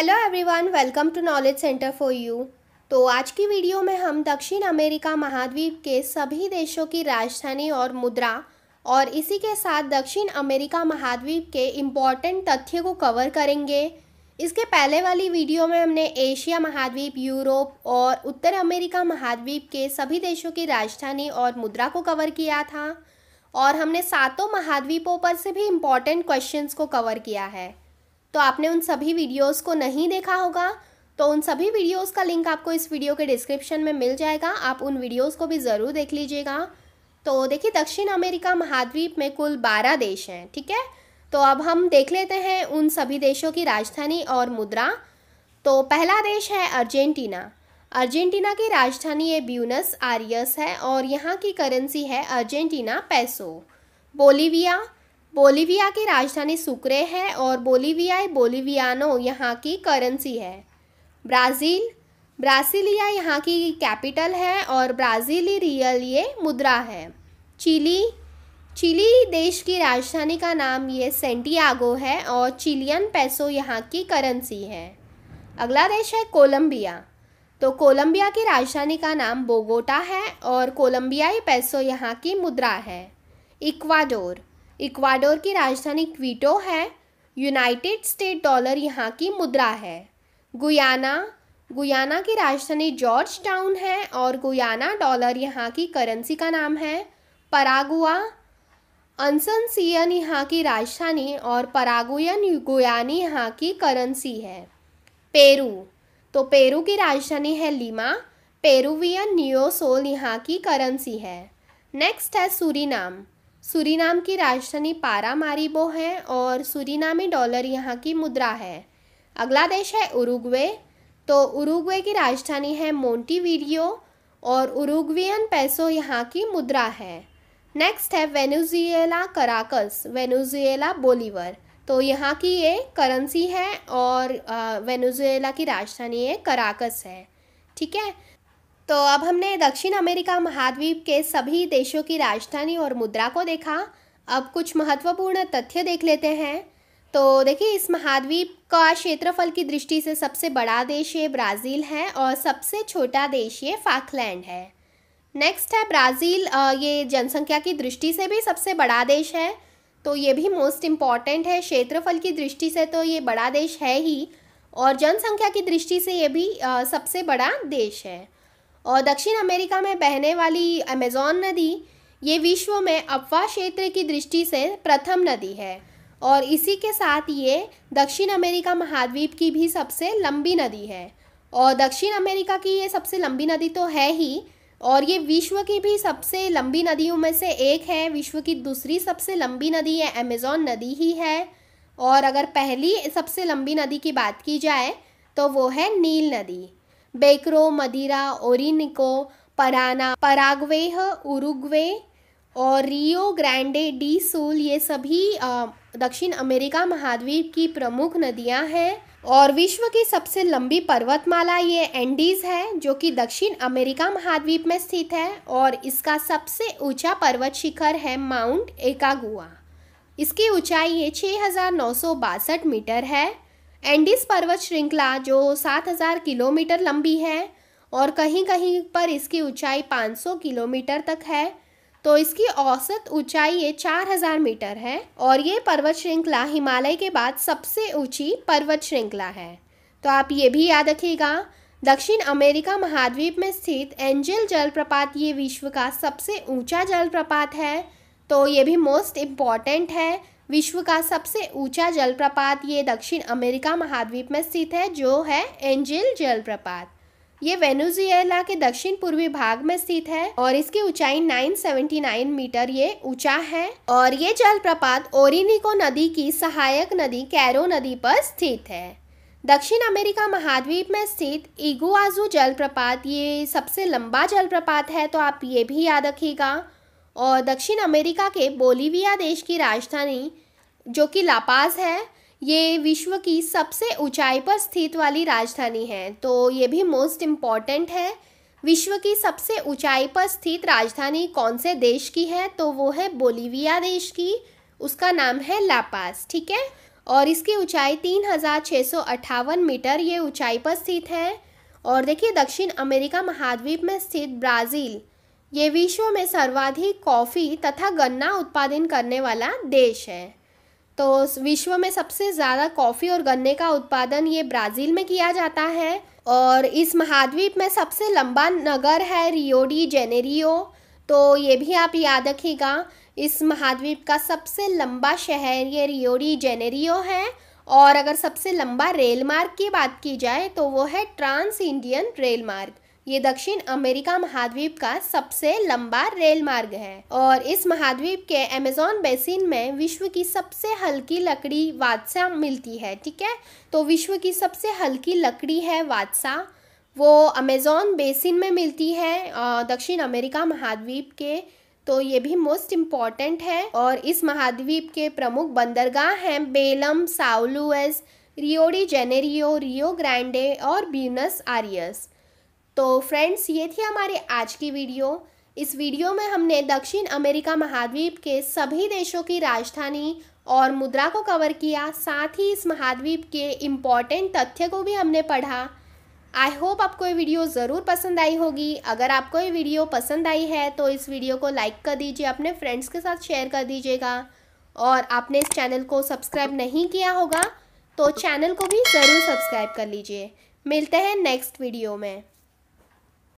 hello everyone welcome to knowledge centre for you तो आज की वीडियो में हम दक्षिण अमेरिका महाद्वीप के सभी देशों की राजधानी और मुद्रा और इसी के साथ दक्षिण अमेरिका महाद्वीप के इम्पॉर्टेंट तथ्य को कवर करेंगे इसके पहले वाली वीडियो में हमने एशिया महाद्वीप यूरोप और उत्तर अमेरिका महाद्वीप के सभी देशों की राजधानी और मुद्रा को कवर किया था और हमने सातों महाद्वीपों पर से भी इम्पॉर्टेंट क्वेश्चंस को कवर किया है तो आपने उन सभी वीडियोस को नहीं देखा होगा तो उन सभी वीडियोस का लिंक आपको इस वीडियो के डिस्क्रिप्शन में मिल जाएगा आप उन वीडियोस को भी ज़रूर देख लीजिएगा तो देखिए दक्षिण अमेरिका महाद्वीप में कुल बारह देश हैं ठीक है तो अब हम देख लेते हैं उन सभी देशों की राजधानी और मुद्रा तो पहला देश है अर्जेंटीना अर्जेंटीना की राजधानी ये ब्यूनस आरियस है और यहाँ की करेंसी है अर्जेंटीना पैसो बोलीविया बोलीविया की राजधानी सुक्रे है और बोलीवियाई बोलीवियानो यहाँ की करेंसी है ब्राज़ील ब्रासिलिया यहाँ की कैपिटल है और ब्राज़ीली रियल ये मुद्रा है चिली चिली देश की राजधानी का नाम ये सेंटियागो है और चिलियन पैसो यहाँ की करेंसी है अगला देश है कोलंबिया तो कोलंबिया की राजधानी का नाम बोगोटा है और कोलंबियाई पैसो यहाँ की मुद्रा है इक्वाडोर इक्वाडोर की राजधानी क्विटो है यूनाइटेड स्टेट डॉलर यहाँ की मुद्रा है गुयाना गुयाना की राजधानी जॉर्ज टाउन है और गुयाना डॉलर यहाँ की करेंसी का नाम है परागुआ अनसनसियन यहाँ की राजधानी और परागुयन गुयानी यहाँ की करेंसी है पेरू तो पेरू की राजधानी है लीमा पेरुवियन न्यूसोल यहाँ की करेंसी है नेक्स्ट है सूरीनाम सूरीनाम की राजधानी पारा मारीबो है और सूरीनामी डॉलर यहाँ की मुद्रा है अगला देश है उरुग्वे तो उरुग्वे की राजधानी है मोंटीवीडियो और उरुग्वियन पैसो यहाँ की मुद्रा है नेक्स्ट है वेनुजुएला कराकस वेनुजुएला बोलीवर तो यहाँ की ये करेंसी है और वेनुजुएला की राजधानी ये कराकस है ठीक है तो अब हमने दक्षिण अमेरिका महाद्वीप के सभी देशों की राजधानी और मुद्रा को देखा अब कुछ महत्वपूर्ण तथ्य देख लेते हैं तो देखिए इस महाद्वीप का क्षेत्रफल की दृष्टि से सबसे बड़ा देश ये ब्राज़ील है और सबसे छोटा देश ये फाकलैंड है नेक्स्ट है ब्राज़ील ये जनसंख्या की दृष्टि से भी सबसे बड़ा देश है तो ये भी मोस्ट इम्पॉर्टेंट है क्षेत्रफल की दृष्टि से तो ये बड़ा देश है ही और जनसंख्या की दृष्टि से ये भी सबसे बड़ा देश है और दक्षिण अमेरिका में बहने वाली अमेजोन नदी ये विश्व में अफवाह क्षेत्र की दृष्टि से प्रथम नदी है और इसी के साथ ये दक्षिण अमेरिका महाद्वीप की भी सबसे लंबी नदी है और दक्षिण अमेरिका की ये सबसे लंबी नदी तो है ही और ये विश्व की भी सबसे लंबी नदियों में से एक है विश्व की दूसरी सबसे लंबी नदी ये अमेजोन नदी ही है और अगर पहली सबसे लंबी नदी की बात की जाए तो वो है नील नदी बेकरो मदिरा ओरिनिको पराना पराग्वे उरुग्वे और रियो ग्रैंडे डी सूल ये सभी दक्षिण अमेरिका महाद्वीप की प्रमुख नदियां हैं और विश्व की सबसे लंबी पर्वतमाला ये एंडीज है जो कि दक्षिण अमेरिका महाद्वीप में स्थित है और इसका सबसे ऊंचा पर्वत शिखर है माउंट एकागुआ इसकी ऊंचाई ये छः मीटर है एंडिस पर्वत श्रृंखला जो 7000 किलोमीटर लंबी है और कहीं कहीं पर इसकी ऊंचाई 500 किलोमीटर तक है तो इसकी औसत ऊंचाई ये 4000 मीटर है और ये पर्वत श्रृंखला हिमालय के बाद सबसे ऊंची पर्वत श्रृंखला है तो आप ये भी याद रखिएगा दक्षिण अमेरिका महाद्वीप में स्थित एंजल जलप्रपात ये विश्व का सबसे ऊंचा जलप्रपात है तो ये भी मोस्ट इम्पॉर्टेंट है विश्व का सबसे ऊंचा जलप्रपात ये दक्षिण अमेरिका महाद्वीप में स्थित है जो है एंजिल जलप्रपात ये वेनेजुएला के दक्षिण पूर्वी भाग में स्थित है और इसकी ऊंचाई 979 मीटर ये ऊंचा है और ये जलप्रपात ओरिनिको नदी की सहायक नदी कैरो नदी पर स्थित है दक्षिण अमेरिका महाद्वीप में स्थित इगुआजू जलप्रपात ये सबसे लंबा जलप्रपात है तो आप ये भी याद रखिएगा और दक्षिण अमेरिका के बोलीविया देश की राजधानी जो कि लापाज है ये विश्व की सबसे ऊंचाई पर स्थित वाली राजधानी है तो ये भी मोस्ट इम्पॉर्टेंट है विश्व की सबसे ऊंचाई पर स्थित राजधानी कौन से देश की है तो वो है बोलीविया देश की उसका नाम है लापास ठीक है और इसकी ऊंचाई तीन हज़ार छः सौ अट्ठावन मीटर ये ऊंचाई पर स्थित है और देखिए दक्षिण अमेरिका महाद्वीप में स्थित ब्राज़ील ये विश्व में सर्वाधिक कॉफ़ी तथा गन्ना उत्पादन करने वाला देश है तो विश्व में सबसे ज़्यादा कॉफ़ी और गन्ने का उत्पादन ये ब्राज़ील में किया जाता है और इस महाद्वीप में सबसे लंबा नगर है रियोडी जेनेरियो तो ये भी आप याद रखिएगा इस महाद्वीप का सबसे लंबा शहर ये रियोडी जेनेरियो है और अगर सबसे लंबा रेल मार्ग की बात की जाए तो वो है ट्रांस इंडियन रेल मार्ग ये दक्षिण अमेरिका महाद्वीप का सबसे लंबा रेल मार्ग है और इस महाद्वीप के अमेजोन बेसिन में विश्व की सबसे हल्की लकड़ी वादसा मिलती है ठीक है तो विश्व की सबसे हल्की लकड़ी है वादसा वो अमेजोन बेसिन में मिलती है दक्षिण अमेरिका महाद्वीप के तो ये भी मोस्ट इम्पॉर्टेंट है और इस महाद्वीप के प्रमुख बंदरगाह हैं Belem Sao Luis Rio de Janeiro Rio Grande और ब्यूनस आरियस तो फ्रेंड्स ये थी हमारी आज की वीडियो इस वीडियो में हमने दक्षिण अमेरिका महाद्वीप के सभी देशों की राजधानी और मुद्रा को कवर किया साथ ही इस महाद्वीप के इम्पॉर्टेंट तथ्य को भी हमने पढ़ा आई होप आपको ये वीडियो ज़रूर पसंद आई होगी अगर आपको ये वीडियो पसंद आई है तो इस वीडियो को लाइक कर दीजिए अपने फ्रेंड्स के साथ शेयर कर दीजिएगा और आपने इस चैनल को सब्सक्राइब नहीं किया होगा तो चैनल को भी ज़रूर सब्सक्राइब कर लीजिए मिलते हैं नेक्स्ट वीडियो में